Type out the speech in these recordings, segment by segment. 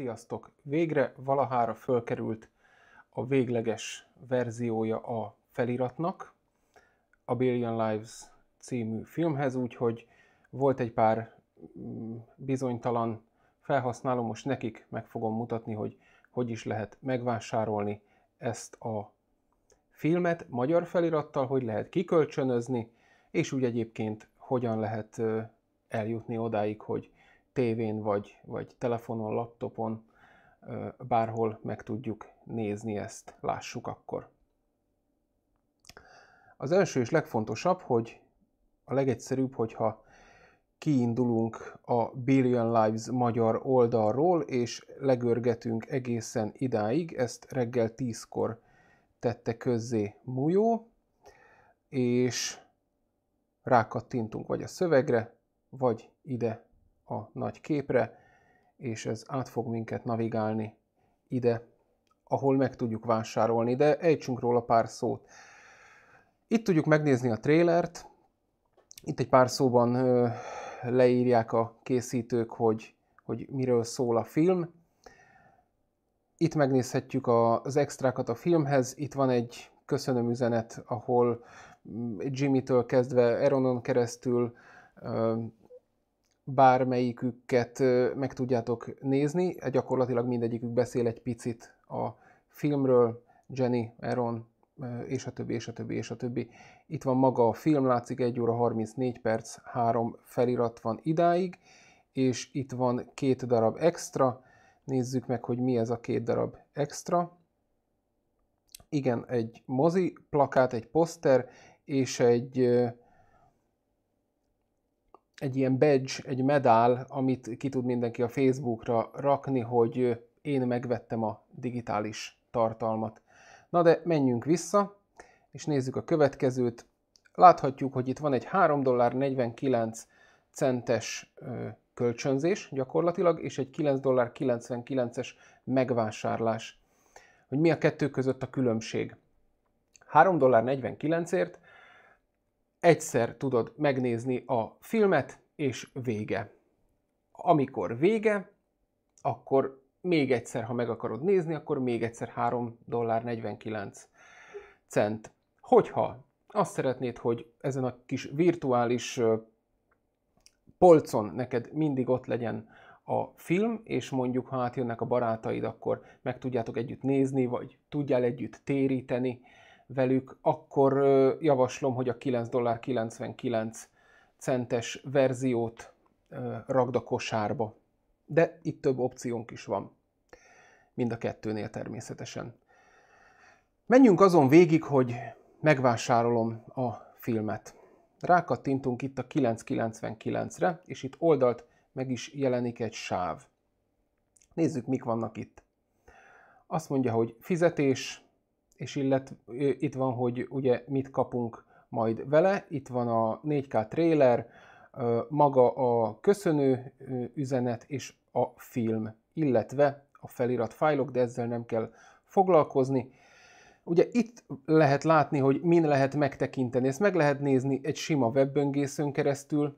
Sziasztok! Végre valahára fölkerült a végleges verziója a feliratnak, a Billion Lives című filmhez, úgyhogy volt egy pár mm, bizonytalan felhasználó, most nekik meg fogom mutatni, hogy hogy is lehet megvásárolni ezt a filmet magyar felirattal, hogy lehet kikölcsönözni, és úgy egyébként hogyan lehet eljutni odáig, hogy tévén, vagy, vagy telefonon, laptopon, bárhol meg tudjuk nézni ezt, lássuk akkor. Az első és legfontosabb, hogy a legegyszerűbb, hogyha kiindulunk a Billion Lives magyar oldalról, és legörgetünk egészen idáig, ezt reggel 10-kor tette közzé Mujó, és rákattintunk vagy a szövegre, vagy ide a nagy képre, és ez át fog minket navigálni ide, ahol meg tudjuk vásárolni, de ejtsünk róla pár szót. Itt tudjuk megnézni a trélert, itt egy pár szóban ö, leírják a készítők, hogy, hogy miről szól a film. Itt megnézhetjük az extrákat a filmhez, itt van egy köszönöm üzenet, ahol mm, Jimmy-től kezdve Aaronon keresztül bármelyiküket meg tudjátok nézni. Gyakorlatilag mindegyikük beszél egy picit a filmről, Jenny, Aaron, és a többi, és a többi, és a többi. Itt van maga a film, látszik 1 óra 34 perc, három felirat van idáig, és itt van két darab extra. Nézzük meg, hogy mi ez a két darab extra. Igen, egy mozi plakát, egy poszter, és egy egy ilyen badge, egy medál, amit ki tud mindenki a Facebookra rakni, hogy én megvettem a digitális tartalmat. Na de menjünk vissza, és nézzük a következőt. Láthatjuk, hogy itt van egy 3 dollár 49 centes kölcsönzés gyakorlatilag, és egy 9 dollár 99-es megvásárlás. Hogy mi a kettő között a különbség? 3 dollár 49-ért egyszer tudod megnézni a filmet, és vége. Amikor vége, akkor még egyszer, ha meg akarod nézni, akkor még egyszer 3 dollár 49 cent. Hogyha azt szeretnéd, hogy ezen a kis virtuális polcon neked mindig ott legyen a film, és mondjuk, ha átjönnek a barátaid, akkor meg tudjátok együtt nézni, vagy tudjál együtt téríteni, velük, akkor javaslom, hogy a 9 dollár 99 centes verziót rakd a kosárba. De itt több opciónk is van. Mind a kettőnél természetesen. Menjünk azon végig, hogy megvásárolom a filmet. Rákattintunk itt a 999-re, és itt oldalt meg is jelenik egy sáv. Nézzük, mik vannak itt. Azt mondja, hogy fizetés, és illet, itt van, hogy ugye mit kapunk majd vele, itt van a 4K trailer, maga a köszönő üzenet és a film, illetve a felirat fájlok, de ezzel nem kell foglalkozni. Ugye itt lehet látni, hogy min lehet megtekinteni. Ezt meg lehet nézni egy sima webböngészőn keresztül,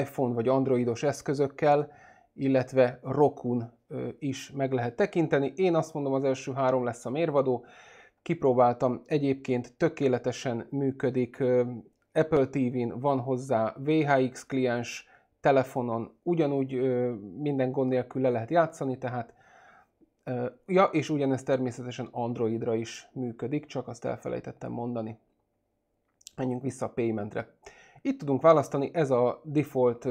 iPhone vagy androidos eszközökkel, illetve Rokun is meg lehet tekinteni. Én azt mondom, az első három lesz a mérvadó. Kipróbáltam, egyébként tökéletesen működik. Apple TV-n van hozzá VHX kliens, telefonon ugyanúgy minden gond nélkül le lehet játszani, tehát ja, és ugyanez természetesen Androidra is működik, csak azt elfelejtettem mondani. Menjünk vissza a paymentre. Itt tudunk választani, ez a default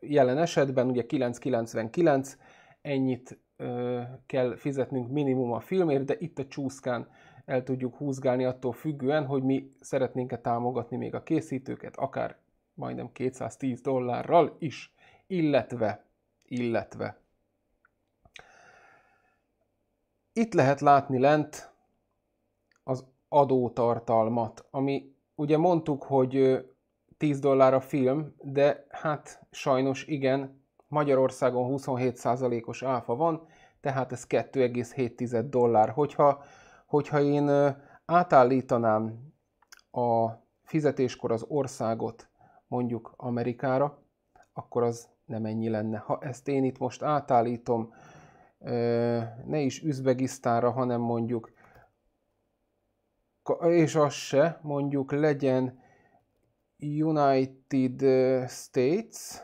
jelen esetben, ugye 9,99, ennyit kell fizetnünk minimum a filmért, de itt a csúszkán el tudjuk húzgálni attól függően, hogy mi szeretnénk-e támogatni még a készítőket, akár majdnem 210 dollárral is, illetve, illetve. Itt lehet látni lent az adótartalmat, ami ugye mondtuk, hogy 10 dollár a film, de hát sajnos igen, Magyarországon 27%-os áfa van, tehát ez 2,7 dollár. Hogyha, hogyha én átállítanám a fizetéskor az országot mondjuk Amerikára, akkor az nem ennyi lenne. Ha ezt én itt most átállítom, ne is Üzbegisztára, hanem mondjuk, és az se, mondjuk legyen United eh, States,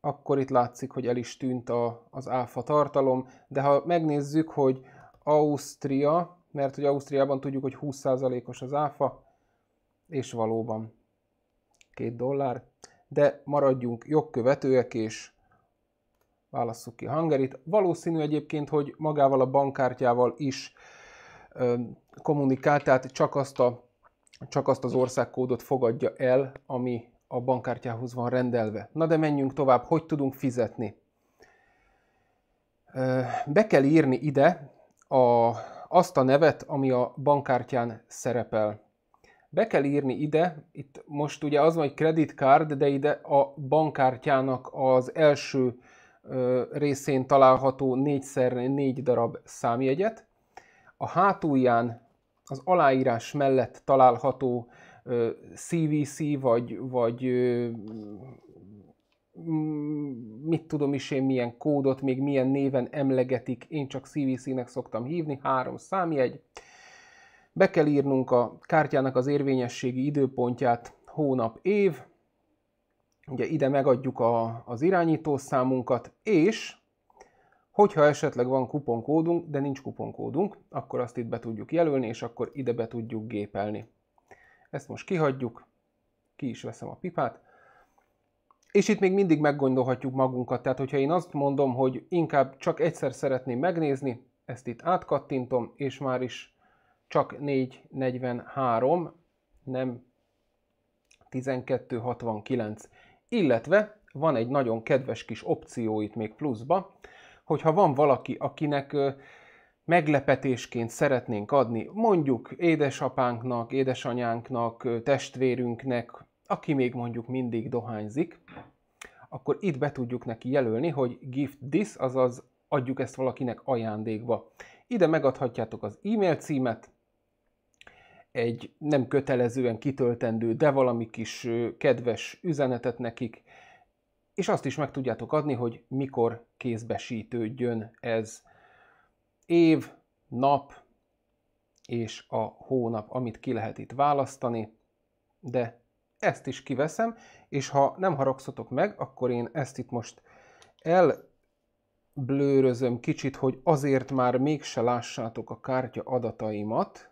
akkor itt látszik, hogy el is tűnt a, az áfa tartalom, de ha megnézzük, hogy Ausztria, mert hogy Ausztriában tudjuk, hogy 20%-os az áfa, és valóban 2 dollár, de maradjunk jogkövetőek, és válasszuk ki Hungarit. Valószínű egyébként, hogy magával a bankkártyával is ö, kommunikál, tehát csak azt a csak azt az országkódot fogadja el, ami a bankkártyához van rendelve. Na de menjünk tovább, hogy tudunk fizetni? Be kell írni ide a, azt a nevet, ami a bankkártyán szerepel. Be kell írni ide, itt most ugye az van, hogy kreditkárd, de ide a bankkártyának az első részén található 4x4 darab számjegyet. A hátulján az aláírás mellett található CVC, vagy, vagy mit tudom is én, milyen kódot, még milyen néven emlegetik, én csak CVC-nek szoktam hívni, három számjegy. Be kell írnunk a kártyának az érvényességi időpontját, hónap, év, ugye ide megadjuk a, az irányítószámunkat, és Hogyha esetleg van kuponkódunk, de nincs kuponkódunk, akkor azt itt be tudjuk jelölni, és akkor ide be tudjuk gépelni. Ezt most kihagyjuk, ki is veszem a pipát. És itt még mindig meggondolhatjuk magunkat, tehát hogyha én azt mondom, hogy inkább csak egyszer szeretném megnézni, ezt itt átkattintom, és már is csak 4.43, nem 12.69. Illetve van egy nagyon kedves kis opció itt még pluszba, hogyha van valaki, akinek meglepetésként szeretnénk adni, mondjuk édesapánknak, édesanyánknak, testvérünknek, aki még mondjuk mindig dohányzik, akkor itt be tudjuk neki jelölni, hogy gift this, azaz adjuk ezt valakinek ajándékba. Ide megadhatjátok az e-mail címet, egy nem kötelezően kitöltendő, de valami kis kedves üzenetet nekik, és azt is meg tudjátok adni, hogy mikor kézbesítődjön ez év, nap és a hónap, amit ki lehet itt választani, de ezt is kiveszem, és ha nem haragszotok meg, akkor én ezt itt most elblőrözöm kicsit, hogy azért már mégse lássátok a kártya adataimat,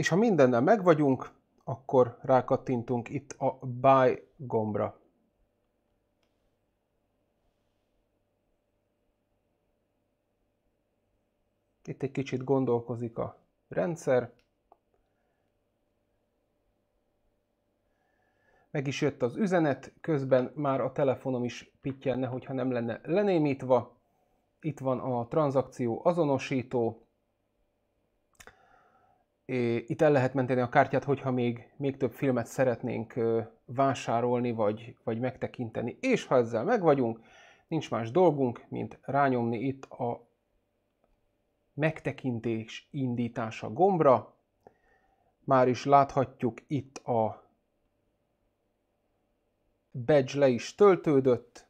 És ha mindennel megvagyunk, akkor rákattintunk itt a Buy gombra. Itt egy kicsit gondolkozik a rendszer. Meg is jött az üzenet, közben már a telefonom is pittyenne, hogyha nem lenne lenémítva. Itt van a tranzakció azonosító, itt el lehet menteni a kártyát, hogyha még, még több filmet szeretnénk vásárolni, vagy, vagy megtekinteni. És ha ezzel megvagyunk, nincs más dolgunk, mint rányomni itt a megtekintés indítása gombra. Már is láthatjuk itt a badge le is töltődött.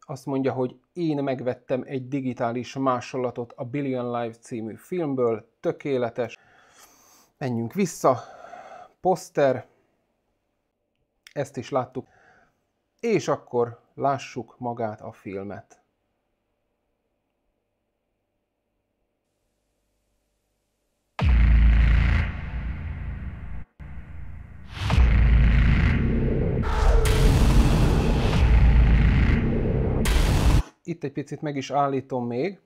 Azt mondja, hogy én megvettem egy digitális másolatot a Billion Live című filmből, tökéletes, Menjünk vissza, poszter, ezt is láttuk, és akkor lássuk magát a filmet. Itt egy picit meg is állítom még,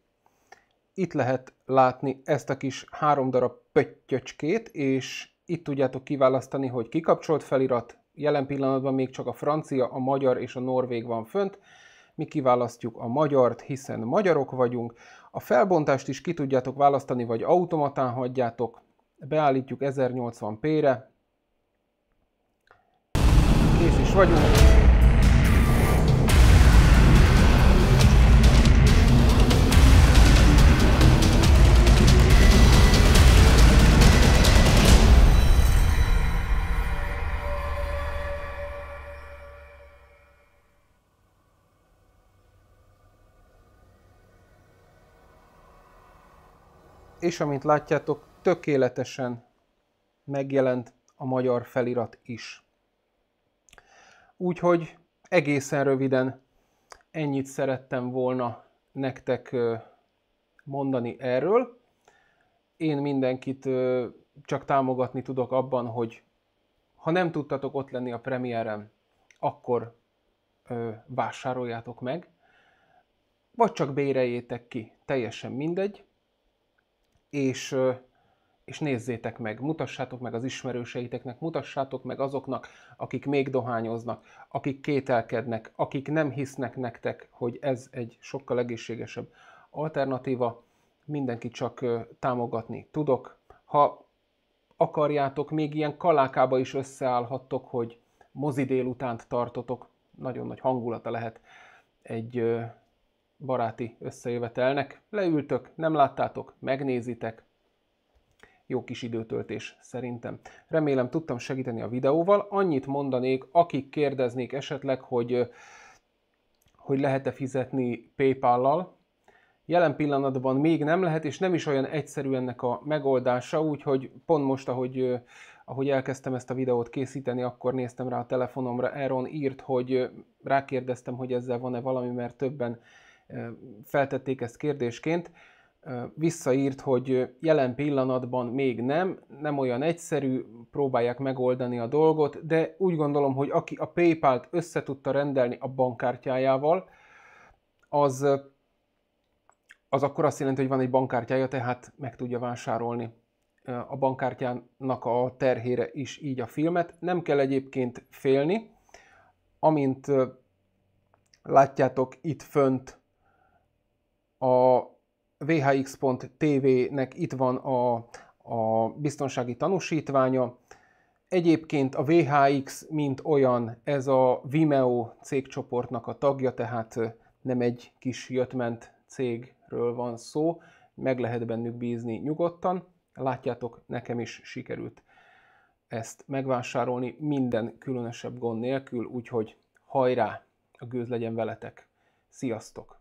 itt lehet látni ezt a kis három darab pöttyöcskét, és itt tudjátok kiválasztani, hogy kikapcsolt felirat, jelen pillanatban még csak a francia, a magyar és a norvég van fönt, mi kiválasztjuk a magyart, hiszen magyarok vagyunk. A felbontást is ki tudjátok választani, vagy automatán hagyjátok, beállítjuk 1080p-re, kész is vagyunk. és amint látjátok, tökéletesen megjelent a magyar felirat is. Úgyhogy egészen röviden ennyit szerettem volna nektek mondani erről. Én mindenkit csak támogatni tudok abban, hogy ha nem tudtatok ott lenni a premiérem, akkor vásároljátok meg, vagy csak béreljétek ki, teljesen mindegy és, és nézzétek meg, mutassátok meg az ismerőseiteknek, mutassátok meg azoknak, akik még dohányoznak, akik kételkednek, akik nem hisznek nektek, hogy ez egy sokkal egészségesebb alternatíva. Mindenki csak támogatni tudok. Ha akarjátok, még ilyen kalákába is összeállhattok, hogy mozi délutánt tartotok, nagyon nagy hangulata lehet egy baráti összejövetelnek. Leültök, nem láttátok, megnézitek. Jó kis időtöltés szerintem. Remélem tudtam segíteni a videóval. Annyit mondanék, akik kérdeznék esetleg, hogy, hogy lehet-e fizetni PayPal-lal. Jelen pillanatban még nem lehet, és nem is olyan egyszerű ennek a megoldása, úgyhogy pont most, ahogy, ahogy elkezdtem ezt a videót készíteni, akkor néztem rá a telefonomra, Aaron írt, hogy rákérdeztem, hogy ezzel van-e valami, mert többen feltették ezt kérdésként, visszaírt, hogy jelen pillanatban még nem, nem olyan egyszerű, próbálják megoldani a dolgot, de úgy gondolom, hogy aki a PayPal-t össze tudta rendelni a bankkártyájával, az, az akkor azt jelenti, hogy van egy bankkártyája, tehát meg tudja vásárolni a bankkártyának a terhére is így a filmet. Nem kell egyébként félni, amint látjátok itt fönt a vhx.tv-nek itt van a, a biztonsági tanúsítványa. Egyébként a VHX, mint olyan, ez a Vimeo cégcsoportnak a tagja, tehát nem egy kis jöttment cégről van szó, meg lehet bennük bízni nyugodtan. Látjátok, nekem is sikerült ezt megvásárolni minden különösebb gond nélkül, úgyhogy hajrá, a gőz legyen veletek. Sziasztok!